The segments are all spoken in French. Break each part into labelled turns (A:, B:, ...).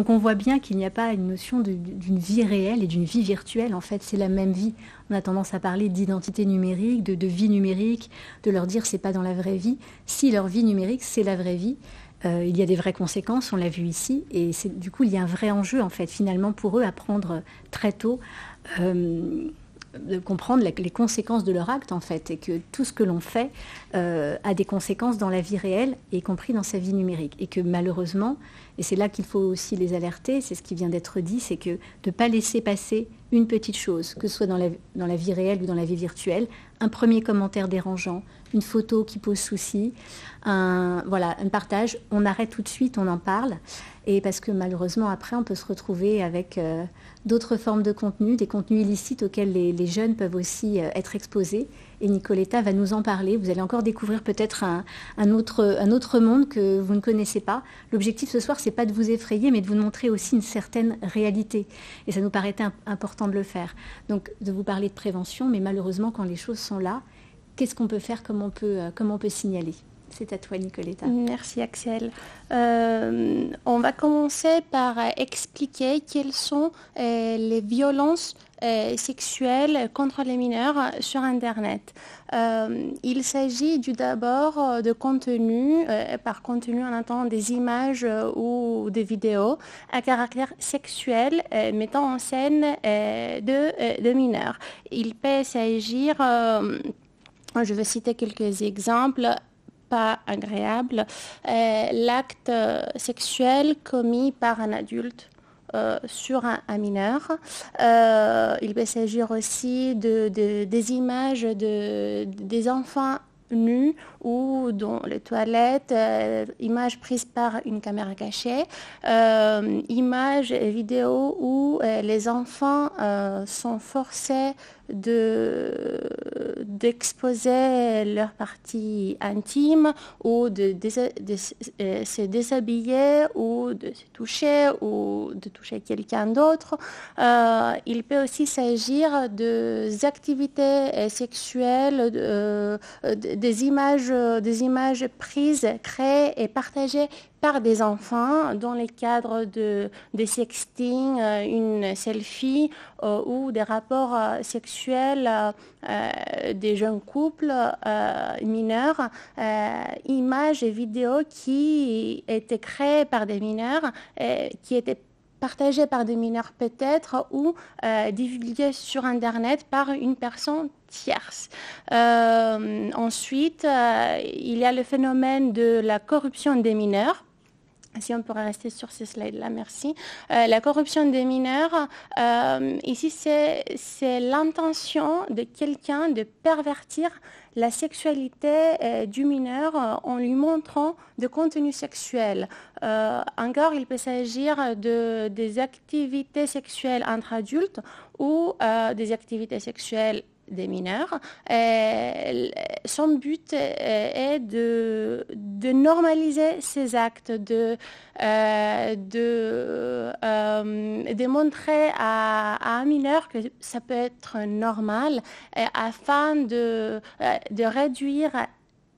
A: Donc on voit bien qu'il n'y a pas une notion d'une vie réelle et d'une vie virtuelle. En fait, c'est la même vie. On a tendance à parler d'identité numérique, de, vie numérique, de leur dire c'est pas dans la vraie vie. Si leur vie numérique, c'est la vraie vie. Euh, il y a des vraies conséquences, on l'a vu ici, et du coup il y a un vrai enjeu en fait finalement pour eux à prendre très tôt euh, de comprendre les conséquences de leur acte en fait, et que tout ce que l'on fait euh, a des conséquences dans la vie réelle, y compris dans sa vie numérique, et que malheureusement, et c'est là qu'il faut aussi les alerter, c'est ce qui vient d'être dit, c'est que de ne pas laisser passer une petite chose, que ce soit dans la vie réelle ou dans la vie virtuelle, un premier commentaire dérangeant, une photo qui pose souci, un, voilà, un partage. On arrête tout de suite, on en parle. Et parce que malheureusement, après, on peut se retrouver avec euh, d'autres formes de contenu, des contenus illicites auxquels les, jeunes peuvent aussi euh, être exposés et Nicoletta va nous en parler. Vous allez encore découvrir peut-être un, un, autre, un autre monde que vous ne connaissez pas. L'objectif ce soir, n'est pas de vous effrayer, mais de vous montrer aussi une certaine réalité. Et ça nous paraît important de le faire. Donc, de vous parler de prévention, mais malheureusement, quand les choses sont là, qu'est-ce qu'on peut faire, comment on peut, euh, comment on peut signaler c'est à toi Nicoletta. Merci Axel.
B: Euh, on va commencer par expliquer quelles sont euh, les violences euh, sexuelles contre les mineurs sur Internet. il s'agit d'abord de contenu, par contenu on entend des images ou des vidéos à caractère sexuel mettant en scène de, de, mineurs. Il peut s'agir... Je vais citer quelques exemples pas agréable euh, l'acte sexuel commis par un adulte. Euh, sur un, mineur. Euh, il peut s'agir aussi de, des images de, des enfants nus ou dans les toilettes, euh, images prises par une caméra cachée, euh, images et vidéos où euh, les enfants sont forcés de d'exposer leur partie intime ou de, se déshabiller ou de se toucher ou de toucher quelqu'un d'autre. il peut aussi s'agir des activités sexuelles, de des images, euh, des images prises, créées et partagées par des enfants dans le cadre de, des sexting, euh, une selfie euh, ou des rapports sexuels des jeunes couples mineurs, images et vidéos qui étaient créées par des mineurs, qui étaient partagées par des mineurs peut-être ou divulguées sur Internet par une personne euh, ensuite, euh, il y a le phénomène de la corruption des mineurs. Si on pourrait rester sur ces slides-là, merci. Euh, la corruption des mineurs, ici, c'est l'intention de quelqu'un de pervertir la sexualité du mineur en lui montrant de contenus sexuels. encore, il peut s'agir de, des activités sexuelles entre adultes ou des activités sexuelles des mineurs. Euh, son but euh, est de, normaliser ces actes, de, euh, de démontrer à, un mineur que ça peut être normal afin de, de réduire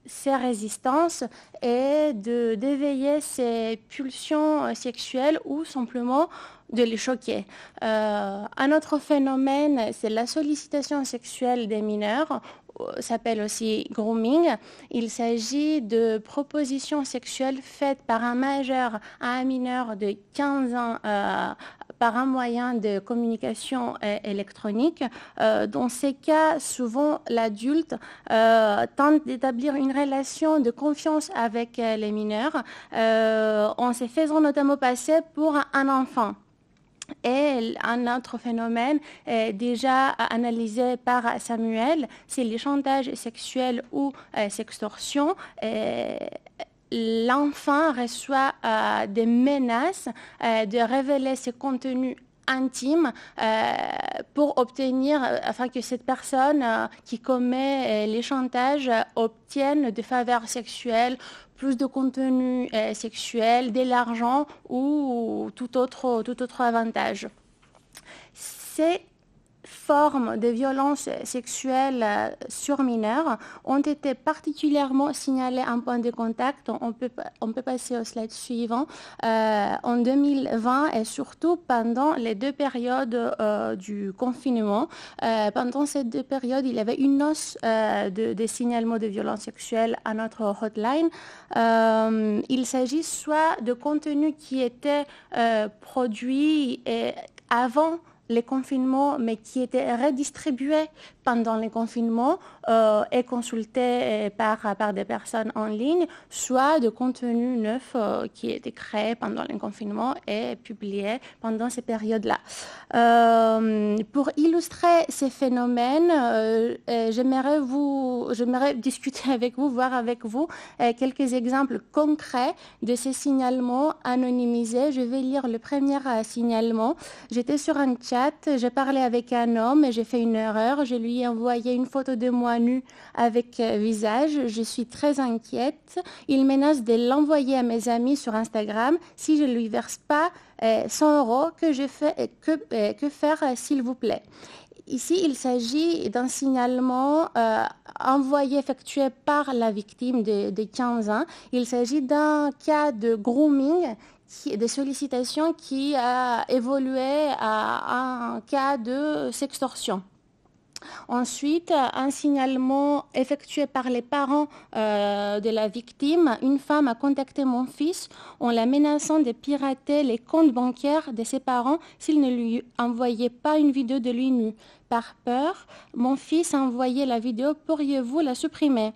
B: ses résistances et de d'éveiller ses pulsions euh, sexuelles ou simplement de les choquer. Euh, un autre phénomène, c'est la sollicitation sexuelle des mineurs euh, s'appelle aussi grooming. Il s'agit de propositions sexuelles faites par un majeur à un mineur de 15 ans par un moyen de communication euh, électronique. Euh, dans ces cas, souvent, l'adulte euh, tente d'établir une relation de confiance avec les mineurs en se faisant notamment passer pour un enfant. Et un autre phénomène déjà analysé par Samuel, c'est les chantage sexuel ou sextorsion l'enfant reçoit euh, des menaces euh, de révéler ses contenus intimes euh, pour obtenir, afin que cette personne qui commet les chantages obtienne des faveurs sexuelles, plus de contenu sexuel, de l'argent ou tout autre, tout autre avantage. C'est formes de violences sexuelles euh, sur mineurs ont été particulièrement signalées en point de contact. On peut, passer au slide suivant. Euh, en 2020 et surtout pendant les deux périodes euh, du confinement, pendant ces deux périodes, il y avait une hausse de, des signalements de violences sexuelles à notre hotline. il s'agit soit de contenus qui était produits et avant les confinements, mais qui étaient redistribués pendant les confinements euh, et consultés euh, par, par des personnes en ligne, soit de contenus neufs euh, qui étaient créés pendant les confinements et publié pendant ces périodes-là. pour illustrer ces phénomènes, j'aimerais vous, j'aimerais discuter avec vous, voir avec vous quelques exemples concrets de ces signalements anonymisés. Je vais lire le premier signalement. J'étais sur un j'ai parlé avec un homme et j'ai fait une erreur. Je lui ai envoyé une photo de moi nue avec euh, visage. Je suis très inquiète. Il menace de l'envoyer à mes amis sur Instagram si je ne lui verse pas 100 euh, euros. Que, je fais, euh, que, que faire, s'il vous plaît Ici, il s'agit d'un signalement envoyé, effectué par la victime de, de 15 ans. Il s'agit d'un cas de grooming des sollicitations qui a évolué à un cas de sextorsion. Ensuite, un signalement effectué par les parents euh, de la victime. Une femme a contacté mon fils en la menaçant de pirater les comptes bancaires de ses parents s'il ne lui envoyait pas une vidéo de lui nu. Par peur, mon fils a envoyé la vidéo. Pourriez-vous la supprimer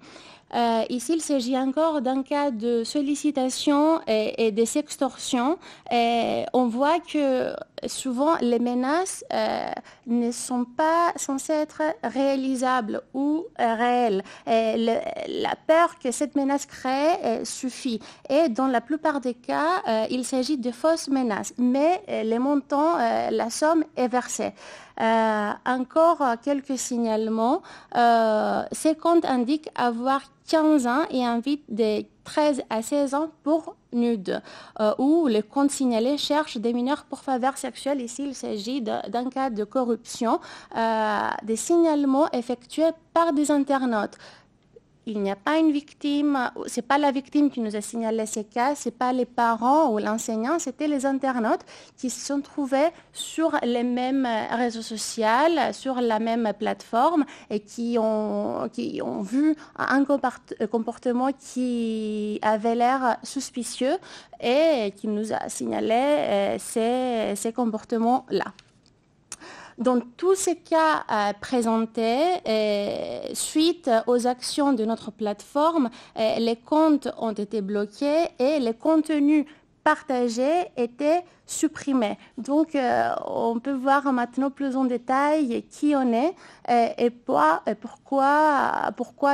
B: euh, ici, il s'agit encore d'un cas de sollicitation et, des extorsions. Et on voit que souvent, les menaces euh, ne sont pas censées être réalisables ou réelles. la peur que cette menace crée euh, suffit. Et dans la plupart des cas, euh, il s'agit de fausses menaces. Mais les montants, la somme est versée. encore quelques signalements. ces comptes indiquent avoir 15 ans et invitent des 13 à 16 ans pour nude, ou euh, où les comptes signalés cherchent des mineurs pour faveur sexuelle. Ici, il s'agit d'un cas de corruption, euh, des signalements effectués par des internautes il n'y a pas une victime, c'est pas la victime qui nous a signalé ces cas, c'est pas les parents ou l'enseignant, c'était les internautes qui se sont trouvés sur les mêmes réseaux sociaux, sur la même plateforme et qui ont, vu un comportement qui avait l'air suspicieux et qui nous a signalé euh, ces comportements-là. Dans tous ces cas euh, présentés, euh, suite aux actions de notre plateforme, euh, les comptes ont été bloqués et les contenus partagés étaient supprimés. Donc, on peut voir maintenant plus en détail qui on est et, pourquoi,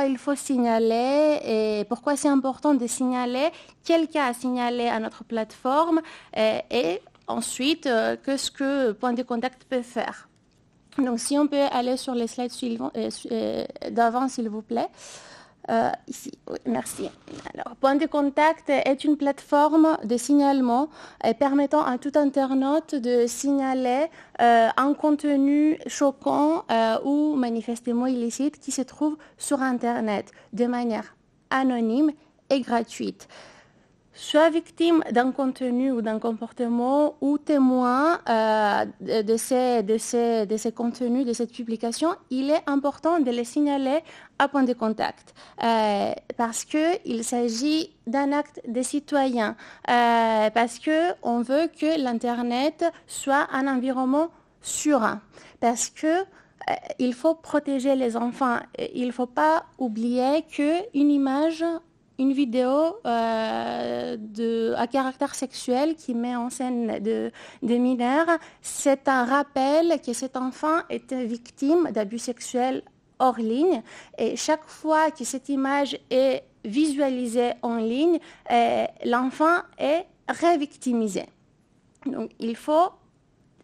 B: il faut signaler et pourquoi c'est important de signaler quel cas à signaler à notre plateforme et ensuite qu'est-ce que Point de Contact peut faire. Donc, si on peut aller sur les slides suivants, euh, euh, d'avant, s'il vous plaît. Euh, ici, merci. Alors, Point de contact est une plateforme de signalement permettant à tout internaute de signaler un contenu choquant ou manifestement illicite qui se trouve sur Internet de manière anonyme et gratuite soit victime d'un contenu ou d'un comportement ou témoin euh, de, ces, de, de, ces, contenus, de cette publication, il est important de les signaler à point de contact euh, parce qu'il s'agit d'un acte des citoyens, euh, parce qu'on veut que l'Internet soit un environnement serein, parce que il faut protéger les enfants. Il ne faut pas oublier qu'une image une vidéo euh, à caractère sexuel qui met en scène des mineurs, c'est un rappel que cet enfant était victime d'abus sexuels hors ligne. Et chaque fois que cette image est visualisée en ligne, euh, l'enfant est révictimisé. Donc il faut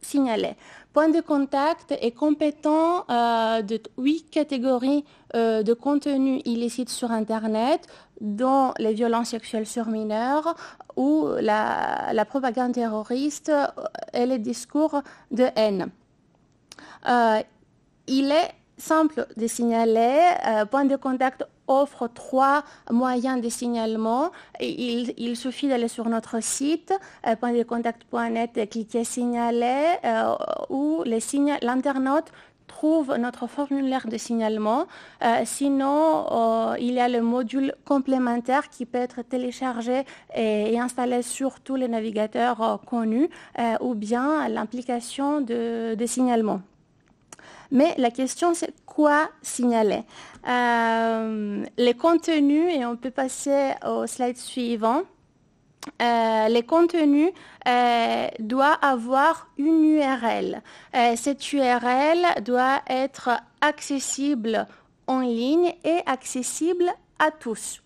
B: signaler. Point de contact est compétent euh, de huit catégories euh, de contenus illicites sur Internet, dont les violences sexuelles sur mineurs ou la, propagande terroriste euh, et les discours de haine. il est simple de signaler point de contact offre trois moyens de signalement. Il, suffit d'aller sur notre site, euh, pointdecontact.net, euh, cliquer signaler, euh, où l'internaute trouve notre formulaire de signalement. Euh, sinon, il y a le module complémentaire qui peut être téléchargé et, installé sur tous les navigateurs connus ou bien l'implication de signalement. Mais la question, c'est quoi signaler euh, Les contenus, et on peut passer au slide suivant. Euh, les contenus euh, doivent avoir une URL. cette URL doit être accessible en ligne et accessible à tous.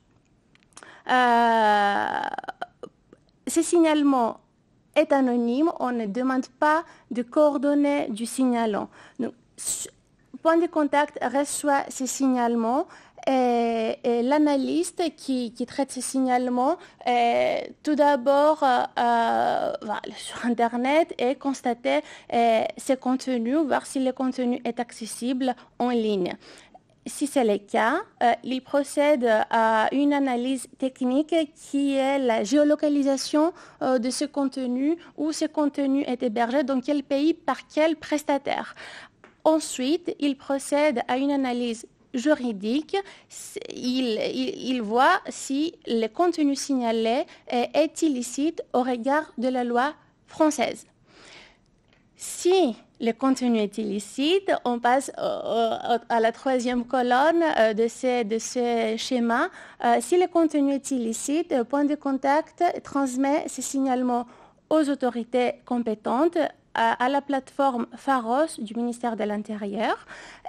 B: ce signalement est anonyme, on ne demande pas de coordonnées du signalant point de contact reçoit ces signalements et, l'analyste qui, traite ces signalements est, euh, tout d'abord euh, euh, sur Internet et constater ce ces contenus, voir si le contenu est accessible en ligne. Si c'est le cas, il procède à une analyse technique qui est la géolocalisation de ce contenu, où ce contenu est hébergé, dans quel pays, par quel prestataire. Ensuite, il procède à une analyse juridique, il, voit si le contenu signalé est illicite au regard de la loi française. Si le contenu est illicite, on passe à la troisième colonne euh, de ce, schéma. Euh, si le contenu est illicite, euh, point de contact transmet ce signalement aux autorités compétentes à, la plateforme Pharos du ministère de l'Intérieur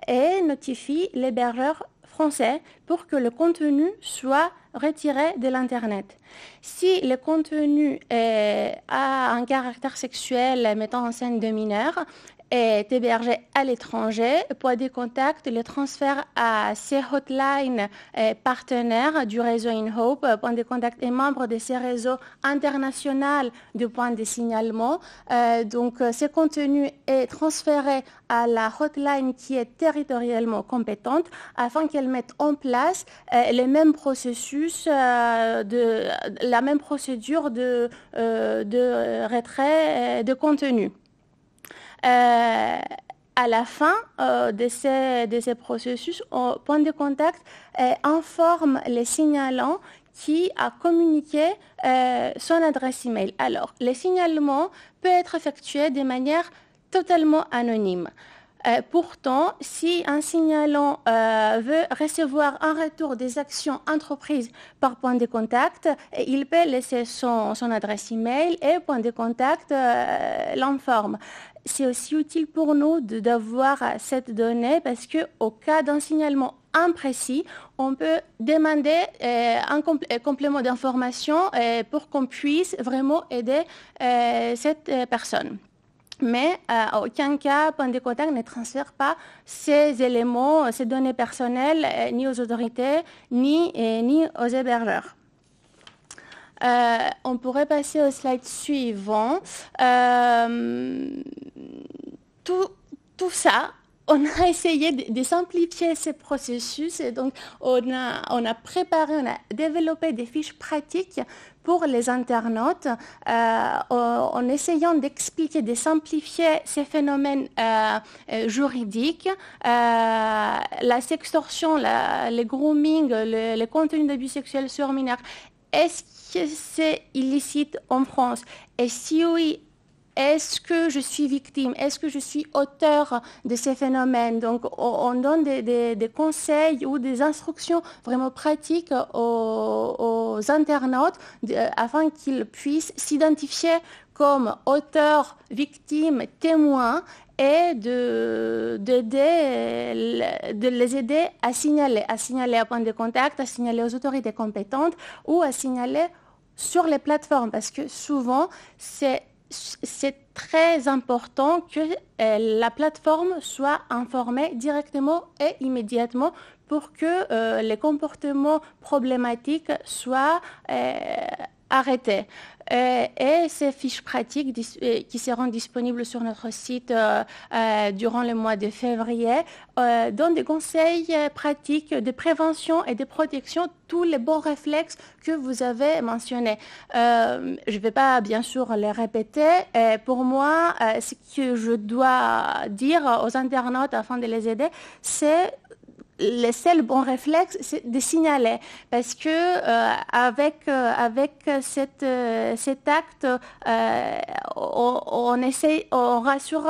B: et notifie l'hébergeur français pour que le contenu soit retiré de l'Internet. Si le contenu a un caractère sexuel mettant en scène des mineurs, est hébergé à l'étranger. point de contact, le transfert à ces hotlines euh, partenaires du réseau InHope. Point de contact et membre de ces réseaux internationaux de points de signalement. Euh, donc, euh, ce contenu est transféré à la hotline qui est territorialement compétente afin qu'elle mette en place les mêmes processus, de, la même procédure de, de retrait de contenu. Euh, à la fin euh, de, ces, processus, au point de contact euh, informe les signalants qui a communiqué son adresse email. Alors, le signalement peut être effectué de manière totalement anonyme. Euh, pourtant, si un signalant euh, veut recevoir un retour des actions entreprises par point de contact, euh, il peut laisser son, son adresse email et point de contact l'informe c'est aussi utile pour nous d'avoir cette donnée parce qu'au au cas d'un signalement imprécis, on peut demander un complément d'information pour qu'on puisse vraiment aider cette personne mais à euh, aucun cas, contact ne transfère pas ces éléments, ces données personnelles, euh, ni aux autorités, ni, aux hébergeurs. Euh, on pourrait passer au slide suivant. tout, ça on a essayé de, simplifier ces processus et donc on a, préparé, on a développé des fiches pratiques pour les internautes euh, en essayant d'expliquer, de simplifier ces phénomènes euh, euh, juridiques, la sextorsion, le grooming, le, contenus contenu d'abus sexuels sur mineurs. Est-ce que c'est illicite en France Et si oui, est-ce que je suis victime Est-ce que je suis auteur de ces phénomènes Donc, on donne des, conseils ou des instructions vraiment pratiques aux, internautes afin qu'ils puissent s'identifier comme auteur, victime, témoin et de, de les aider à signaler, à signaler à point de contact, à signaler aux autorités compétentes ou à signaler sur les plateformes parce que souvent c'est c'est très important que euh, la plateforme soit informée directement et immédiatement pour que euh, les comportements problématiques soient euh, arrêter euh, et ces fiches pratiques euh, qui seront disponibles sur notre site euh, durant le mois de février donnent des conseils pratiques de prévention et de protection, tous les bons réflexes que vous avez mentionnés. je ne vais pas bien sûr les répéter. pour moi, ce que je dois dire aux internautes afin de les aider, c'est le seul bon réflexe, c'est de signaler, parce que euh, avec euh, avec cette, euh, cet acte, on, on, essaie, on rassure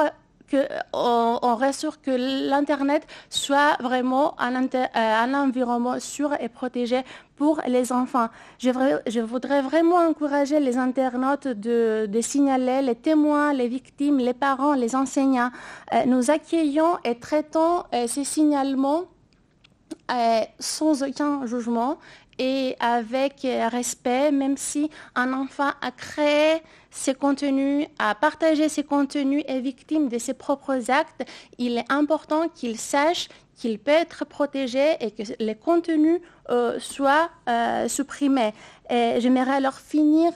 B: que on, rassure que l'internet soit vraiment un, un environnement sûr et protégé pour les enfants. Je, voudrais vraiment encourager les internautes de, de, signaler les témoins, les victimes, les parents, les enseignants. nous accueillons et traitons ces signalements sans aucun jugement et avec euh, respect, même si un enfant a créé ses contenus, a partagé ses contenus, et victime de ses propres actes, il est important qu'il sache qu'il peut être protégé et que les contenus euh, soient euh, supprimés. J'aimerais alors finir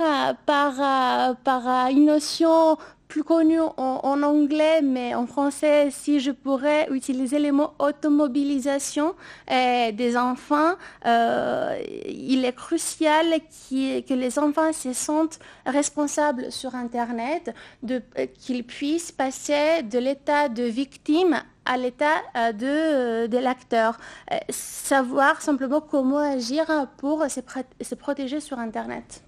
B: par une notion plus connu en, anglais, mais en français, si je pourrais utiliser les mots automobilisation eh, des enfants, euh, il est crucial que les enfants se sentent responsables sur Internet, euh, qu'ils puissent passer de l'état de victime à l'état euh, de, l'acteur. Savoir simplement comment agir pour se protéger sur Internet.